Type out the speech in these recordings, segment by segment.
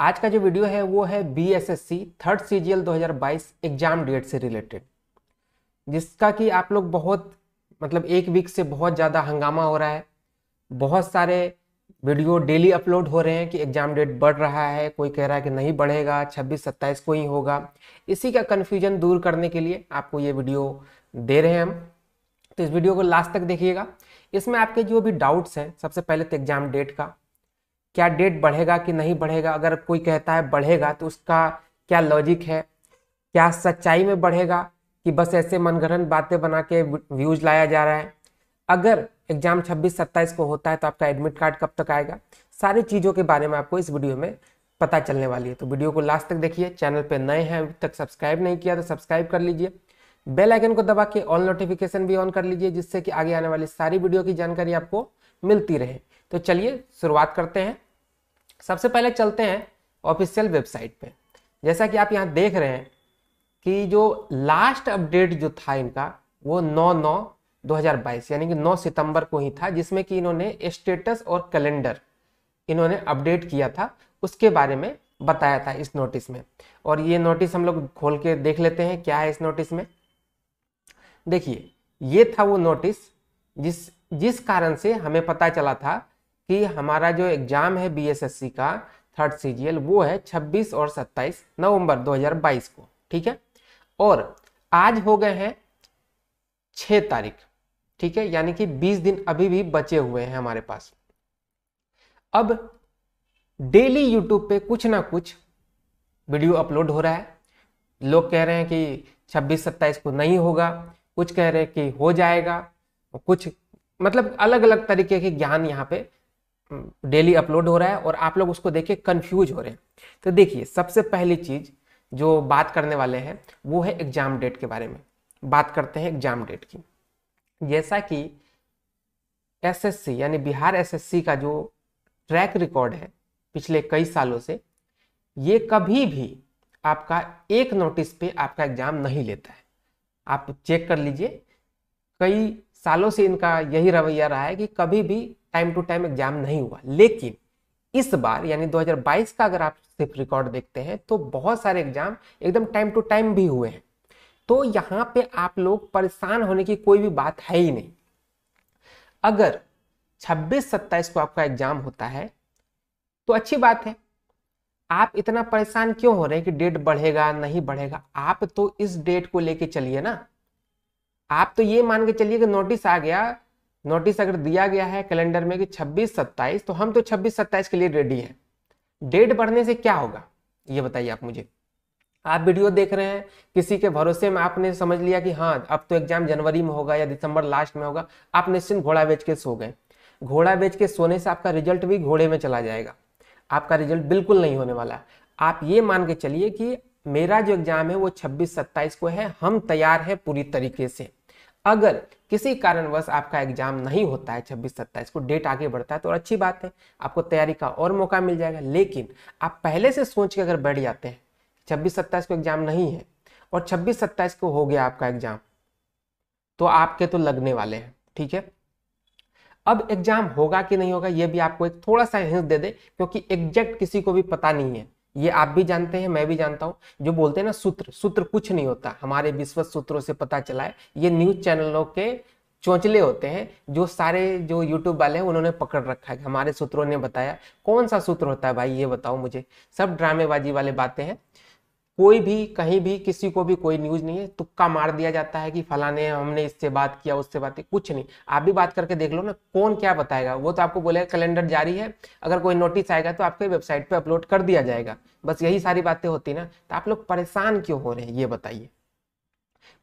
आज का जो वीडियो है वो है B S S C third C G L दो हज़ार बाईस एग्जाम डेट से रिलेटेड जिसका कि आप लोग बहुत मतलब एक वीक से बहुत ज़्यादा हंगामा हो रहा है बहुत सारे वीडियो डेली अपलोड हो रहे हैं कि एग्जाम डेट बढ़ रहा है कोई कह रहा है कि नहीं बढ़ेगा छब्बीस सत्ताईस को ही होगा इसी का कन्फ्यूजन दूर करने के लिए आपको ये वीडियो दे रहे हैं हम तो इस वीडियो को लास्ट तक देखिएगा इसमें आपके जो भी डाउट्स हैं सबसे पहले तो एग्जाम डेट का क्या डेट बढ़ेगा कि नहीं बढ़ेगा अगर कोई कहता है बढ़ेगा तो उसका क्या लॉजिक है क्या सच्चाई में बढ़ेगा कि बस ऐसे मनगढ़ंत बातें बना के व्यूज लाया जा रहा है अगर एग्जाम 26-27 को होता है तो आपका एडमिट कार्ड कब तक आएगा सारी चीज़ों के बारे में आपको इस वीडियो में पता चलने वाली है तो वीडियो को लास्ट तक देखिए चैनल पर नए हैं अभी तक सब्सक्राइब नहीं किया तो सब्सक्राइब कर लीजिए बेल आइकन को दबा के ऑल नोटिफिकेशन भी ऑन कर लीजिए जिससे कि आगे आने वाली सारी वीडियो की जानकारी आपको मिलती रहे तो चलिए शुरुआत करते हैं सबसे पहले चलते हैं ऑफिशियल वेबसाइट पे जैसा कि आप यहाँ देख रहे हैं कि जो लास्ट अपडेट जो था इनका वो 9 नौ 2022 यानी कि 9 सितंबर को ही था जिसमें कि इन्होंने स्टेटस और कैलेंडर इन्होंने अपडेट किया था उसके बारे में बताया था इस नोटिस में और ये नोटिस हम लोग खोल के देख लेते हैं क्या है इस नोटिस में देखिए ये था वो नोटिस जिस जिस कारण से हमें पता चला था कि हमारा जो एग्ज़ाम है बीएसएससी का थर्ड सीजीएल वो है 26 और 27 नवंबर 2022 को ठीक है और आज हो गए हैं 6 तारीख ठीक है यानी कि 20 दिन अभी भी बचे हुए हैं हमारे पास अब डेली यूट्यूब पे कुछ ना कुछ वीडियो अपलोड हो रहा है लोग कह रहे हैं कि 26 27 को नहीं होगा कुछ कह रहे हैं कि हो जाएगा कुछ मतलब अलग अलग तरीके के ज्ञान यहाँ पे डेली अपलोड हो रहा है और आप लोग उसको देख के कन्फ्यूज हो रहे हैं तो देखिए सबसे पहली चीज़ जो बात करने वाले हैं वो है एग्जाम डेट के बारे में बात करते हैं एग्जाम डेट की जैसा कि एसएससी यानी बिहार एसएससी का जो ट्रैक रिकॉर्ड है पिछले कई सालों से ये कभी भी आपका एक नोटिस पे आपका एग्जाम नहीं लेता है आप चेक कर लीजिए कई सालों से इनका यही रवैया रहा है कि कभी भी टाइम टू टाइम एग्जाम नहीं हुआ लेकिन इस बार यानी 2022 का अगर आप सिर्फ रिकॉर्ड देखते हैं तो बहुत सारे एग्जाम एकदम टाइम टू टाइम भी हुए हैं तो यहाँ पे आप लोग परेशान होने की कोई भी बात है ही नहीं अगर 26 सत्ताईस को आपका एग्जाम होता है तो अच्छी बात है आप इतना परेशान क्यों हो रहे हैं कि डेट बढ़ेगा नहीं बढ़ेगा आप तो इस डेट को लेके चलिए ना आप तो ये मान के चलिए कि नोटिस आ गया नोटिस अगर दिया गया है कैलेंडर में कि 26 27 तो हम तो 26 27 के लिए रेडी हैं डेट बढ़ने से क्या होगा ये बताइए आप मुझे आप वीडियो देख रहे हैं किसी के भरोसे में आपने समझ लिया कि हाँ अब तो एग्जाम जनवरी में होगा या दिसंबर लास्ट में होगा आप निश्चिंत घोड़ा बेच के सो गए घोड़ा बेच के सोने से आपका रिजल्ट भी घोड़े में चला जाएगा आपका रिजल्ट बिल्कुल नहीं होने वाला आप ये मान के चलिए कि मेरा जो एग्जाम है वो 26 27 को है हम तैयार है पूरी तरीके से अगर किसी कारणवश आपका एग्जाम नहीं होता है छब्बीस सत्ताईस को डेट आगे बढ़ता है तो अच्छी बात है आपको तैयारी का और मौका मिल जाएगा लेकिन आप पहले से सोच के अगर बैठ जाते हैं छब्बीस सत्ताईस को एग्जाम नहीं है और छब्बीस सत्ताईस को हो गया आपका एग्जाम तो आपके तो लगने वाले हैं ठीक है अब एग्जाम होगा कि नहीं होगा यह भी आपको एक थोड़ा सा हिंस दे दे क्योंकि एग्जैक्ट किसी को भी पता नहीं है ये आप भी जानते हैं मैं भी जानता हूं जो बोलते हैं ना सूत्र सूत्र कुछ नहीं होता हमारे विश्व सूत्रों से पता चला है ये न्यूज चैनलों के चौचले होते हैं जो सारे जो यूट्यूब वाले हैं उन्होंने पकड़ रखा है हमारे सूत्रों ने बताया कौन सा सूत्र होता है भाई ये बताओ मुझे सब ड्रामेबाजी वाले बातें हैं कोई भी कहीं भी किसी को भी कोई न्यूज नहीं है तो तुक्का मार दिया जाता है कि फलाने हमने इससे बात किया उससे बात की कुछ नहीं आप भी बात करके देख लो ना कौन क्या बताएगा वो तो आपको बोलेगा कैलेंडर जारी है अगर कोई नोटिस आएगा तो आपके वेबसाइट पे अपलोड कर दिया जाएगा बस यही सारी बातें होती ना तो आप लोग परेशान क्यों हो रहे हैं ये बताइए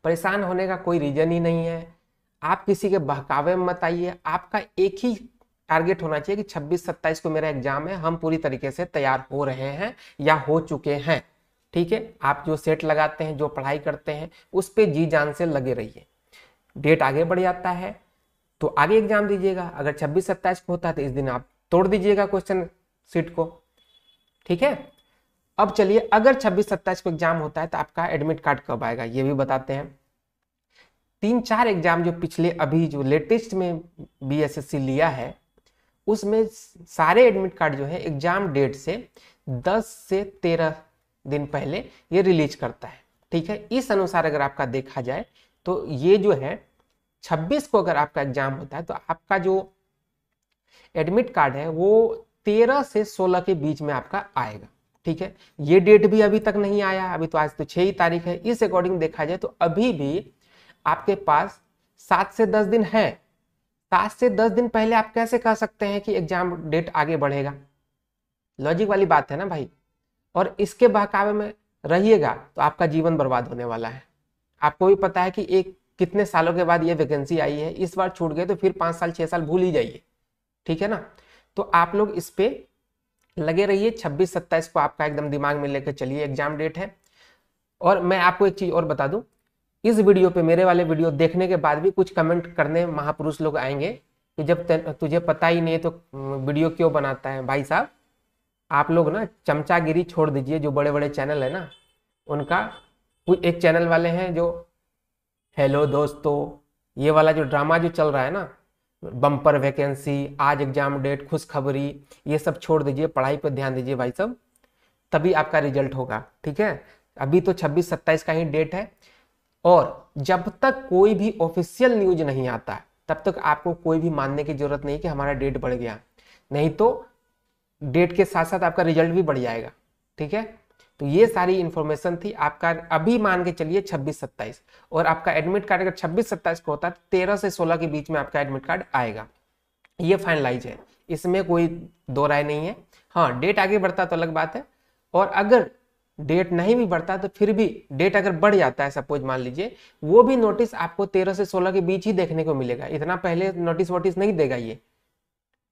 परेशान होने का कोई रीजन ही नहीं है आप किसी के बहकावे में मत आइए आपका एक ही टारगेट होना चाहिए कि 26 27 को मेरा एग्जाम है हम पूरी तरीके से तैयार हो रहे हैं या हो चुके हैं ठीक है आप जो सेट लगाते हैं जो पढ़ाई करते हैं उस पर जी जान से लगे रहिए डेट आगे बढ़ जाता है तो आगे एग्जाम दीजिएगा अगर छब्बीस सत्ताईस को होता है तो इस दिन आप तोड़ दीजिएगा क्वेश्चन सीट को ठीक है अब चलिए अगर 26 सत्ताईस को एग्जाम होता है तो आपका एडमिट कार्ड कब आएगा ये भी बताते हैं तीन चार एग्जाम जो पिछले अभी जो लेटेस्ट में बीएसएससी लिया है उसमें सारे एडमिट कार्ड जो है एग्जाम डेट से 10 से तेरह दिन पहले ये रिलीज करता है ठीक है इस अनुसार अगर आपका देखा जाए तो ये जो है 26 को अगर आपका एग्जाम होता है तो आपका जो एडमिट कार्ड है वो 13 से 16 के बीच में आपका आएगा ठीक है ये डेट भी अभी तक नहीं आया अभी तो आज तो छह ही तारीख है इस अकॉर्डिंग देखा जाए तो अभी भी आपके पास सात से दस दिन है सात से दस दिन पहले आप कैसे कह सकते हैं कि एग्जाम डेट आगे बढ़ेगा लॉजिक वाली बात है ना भाई और इसके बहकावे में रहिएगा तो आपका जीवन बर्बाद होने वाला है आपको भी पता है कि एक कितने सालों के बाद ये वैकेंसी आई है इस बार छूट गए तो फिर पाँच साल छः साल भूल ही जाइए ठीक है ना तो आप लोग इस पर लगे रहिए छब्बीस सत्ताईस को आपका एकदम दिमाग में लेकर चलिए एग्जाम डेट है और मैं आपको एक चीज़ और बता दूँ इस वीडियो पे मेरे वाले वीडियो देखने के बाद भी कुछ कमेंट करने महापुरुष लोग आएंगे कि जब तुझे पता ही नहीं है तो वीडियो क्यों बनाता है भाई साहब आप लोग ना चमचागिरी छोड़ दीजिए जो बड़े बड़े चैनल है ना उनका कुछ एक चैनल वाले हैं जो हेलो दोस्तों ये वाला जो ड्रामा जो चल रहा है ना बम्पर वैकेंसी आज एग्जाम डेट खुशखबरी ये सब छोड़ दीजिए पढ़ाई पर ध्यान दीजिए भाई सब तभी आपका रिजल्ट होगा ठीक है अभी तो 26 27 का ही डेट है और जब तक कोई भी ऑफिशियल न्यूज नहीं आता तब तक आपको कोई भी मानने की जरूरत नहीं कि हमारा डेट बढ़ गया नहीं तो डेट के साथ साथ आपका रिजल्ट भी बढ़ जाएगा ठीक है तो ये सारी इन्फॉर्मेशन थी आपका अभी मान के चलिए 26 27 और आपका एडमिट कार्ड अगर 26 27 को होता है तो 13 से 16 के बीच में आपका एडमिट कार्ड आएगा ये फाइनलाइज है इसमें कोई दो राय नहीं है हाँ डेट आगे बढ़ता तो अलग बात है और अगर डेट नहीं भी बढ़ता तो फिर भी डेट अगर बढ़ जाता है सपोज मान लीजिए वो भी नोटिस आपको 13 से 16 के बीच ही देखने को मिलेगा इतना पहले नोटिस वोटिस नहीं देगा ये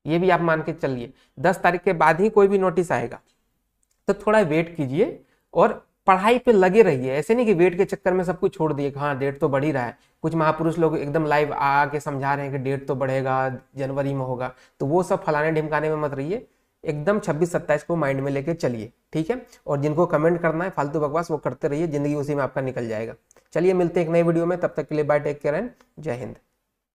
ये भी आप मान के चलिए दस तारीख के बाद ही कोई भी नोटिस आएगा तो थोड़ा वेट कीजिए और पढ़ाई पे लगे रहिए ऐसे नहीं कि वेट के चक्कर में सब कुछ छोड़ दिए हाँ डेट तो बढ़ ही रहा है कुछ महापुरुष लोग एकदम लाइव आके समझा रहे हैं कि डेट तो बढ़ेगा जनवरी में होगा तो वो सब फलाने ढिमकाने में मत रहिए एकदम 26 सत्ताईस को माइंड में लेके चलिए ठीक है और जिनको कमेंट करना है फालतू बकवास वो करते रहिए जिंदगी उसी में आपका निकल जाएगा चलिए मिलते हैं एक नई वीडियो में तब तक के लिए बाय टेक केयर एंड जय हिंद